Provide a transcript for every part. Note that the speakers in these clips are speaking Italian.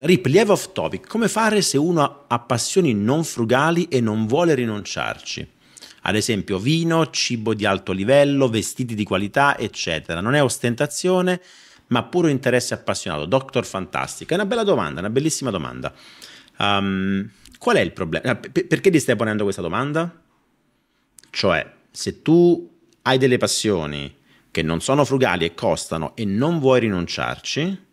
Riplievo off topic. Come fare se uno ha passioni non frugali e non vuole rinunciarci? Ad esempio vino, cibo di alto livello, vestiti di qualità, eccetera. Non è ostentazione, ma puro interesse appassionato. Doctor Fantastica. È una bella domanda, una bellissima domanda. Um, qual è il problema? Ah, perché ti stai ponendo questa domanda? Cioè, se tu hai delle passioni che non sono frugali e costano e non vuoi rinunciarci,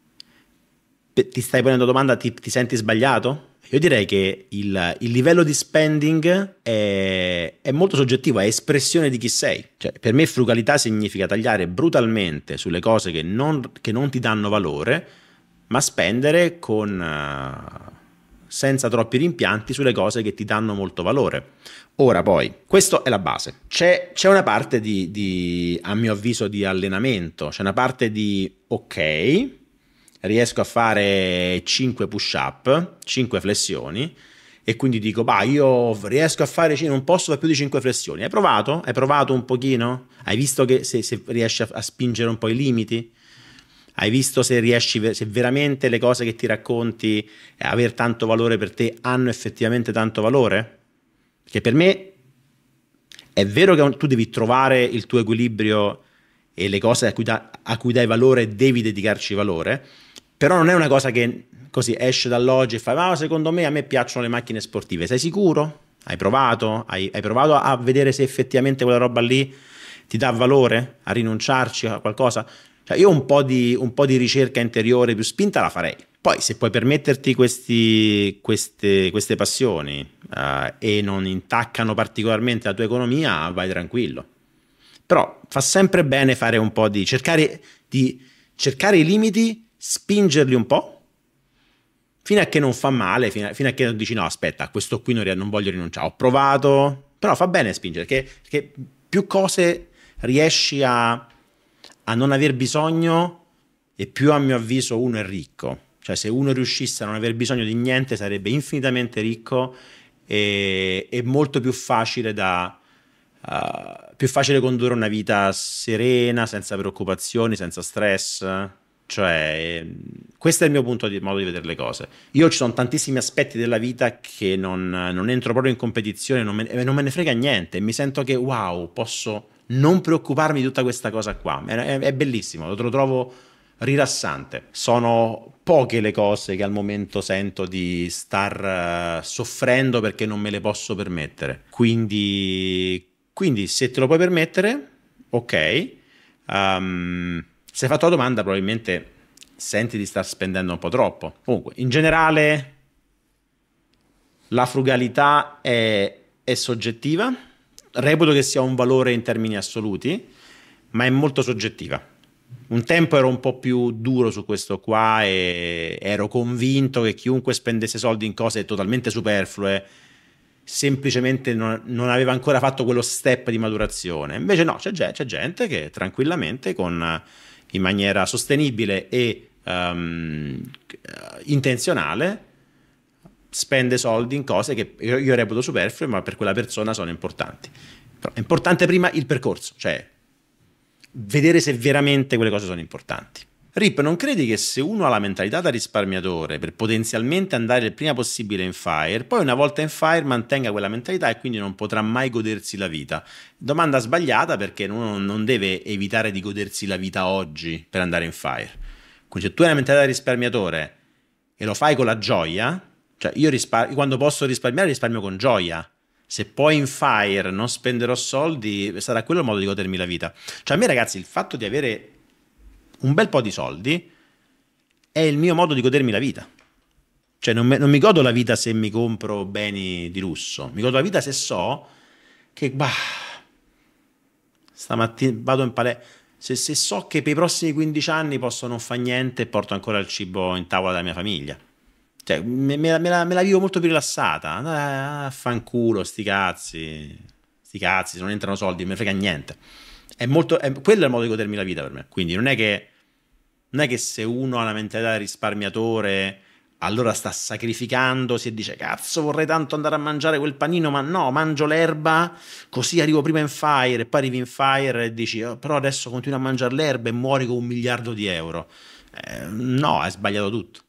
ti stai ponendo domanda, ti, ti senti sbagliato? Io direi che il, il livello di spending è, è, molto soggettivo, è espressione di chi sei. Cioè, per me frugalità significa tagliare brutalmente sulle cose che non, che non ti danno valore, ma spendere con... Eh, senza troppi rimpianti sulle cose che ti danno molto valore. Ora poi, questa è la base. C'è, c'è una parte di, di, a mio avviso, di allenamento, c'è una parte di ok, riesco a fare 5 push-up, 5 flessioni e quindi dico, bah, io riesco a fare, non posso fare più di 5 flessioni. Hai provato? Hai provato un pochino? Hai visto che se, se riesci a, a, spingere un po' i limiti? Hai visto se riesci, se veramente le cose che ti racconti eh, aver tanto valore per te hanno effettivamente tanto valore? Che per me è vero che tu devi trovare il tuo equilibrio e le cose a cui, da, a cui dai valore devi dedicarci valore, però non è una cosa che così esce dall'oggi e fai, ma ah, secondo me a me piacciono le macchine sportive. Sei sicuro? Hai provato? Hai, hai provato a vedere se effettivamente quella roba lì ti dà valore? A rinunciarci a qualcosa? Cioè, io un po, di, un po' di ricerca interiore più spinta la farei. Poi, se puoi permetterti questi, queste, queste, passioni uh, e non intaccano particolarmente la tua economia, vai tranquillo. Però fa sempre bene fare un po' di cercare, di cercare i limiti spingerli un po', fino a che non fa male, fino a, fino a che non dici no, aspetta, questo qui non, non, voglio rinunciare, ho provato, però fa bene spingere, perché, perché più cose riesci a, a non aver bisogno e più a mio avviso uno è ricco. Cioè se uno riuscisse a non aver bisogno di niente sarebbe infinitamente ricco e, e molto più facile da... Uh, più facile condurre una vita serena, senza preoccupazioni, senza stress. Cioè, ehm, questo è il mio punto di modo di vedere le cose. Io ci sono tantissimi aspetti della vita che non, non entro proprio in competizione, non me, non me ne frega niente. Mi sento che wow, posso non preoccuparmi di tutta questa cosa qua. È, è bellissimo, lo trovo rilassante. Sono poche le cose che al momento sento di star eh, soffrendo perché non me le posso permettere. Quindi, quindi se te lo puoi permettere, ok. Um, se hai fatto la domanda, probabilmente senti di star spendendo un po' troppo. Comunque, in generale, la frugalità è, è soggettiva. Reputo che sia un valore in termini assoluti, ma è molto soggettiva. Un tempo ero un po' più duro su questo qua e ero convinto che chiunque spendesse soldi in cose totalmente superflue semplicemente non, non aveva ancora fatto quello step di maturazione. Invece no, c'è, c'è gente che tranquillamente con in maniera sostenibile e um, intenzionale spende soldi in cose che io, io reputo superflue ma per quella persona sono importanti. Però è importante prima il percorso, cioè vedere se veramente quelle cose sono importanti. Rip, non credi che se uno ha la mentalità da risparmiatore per potenzialmente andare il prima possibile in fire, poi una volta in fire mantenga quella mentalità e quindi non potrà mai godersi la vita? Domanda sbagliata perché uno non deve evitare di godersi la vita oggi per andare in fire. Quindi se tu hai la mentalità da risparmiatore e lo fai con la gioia, cioè io rispar- quando posso risparmiare risparmio con gioia, se poi in fire non spenderò soldi, sarà quello il modo di godermi la vita. Cioè, a me, ragazzi, il fatto di avere un bel po' di soldi, è il mio modo di godermi la vita. Cioè non, me, non mi godo la vita se mi compro beni di lusso, mi godo la vita se so che bah, stamattina vado in palestra, se, se, so che per i prossimi 15 anni posso non fare niente e porto ancora il cibo in tavola della mia famiglia. Cioè, me, me, la, me, la, me la, vivo molto più rilassata. Ah, fanculo, sti cazzi. Sti cazzi, se non entrano soldi, non me frega niente. È molto, è, quello è il modo di godermi la vita per me. Quindi non è che non è che se uno ha la mentalità di risparmiatore allora sta sacrificandosi e dice cazzo vorrei tanto andare a mangiare quel panino ma no mangio l'erba così arrivo prima in fire e poi arrivi in fire e dici oh, però adesso continuo a mangiare l'erba e muori con un miliardo di euro eh, no hai sbagliato tutto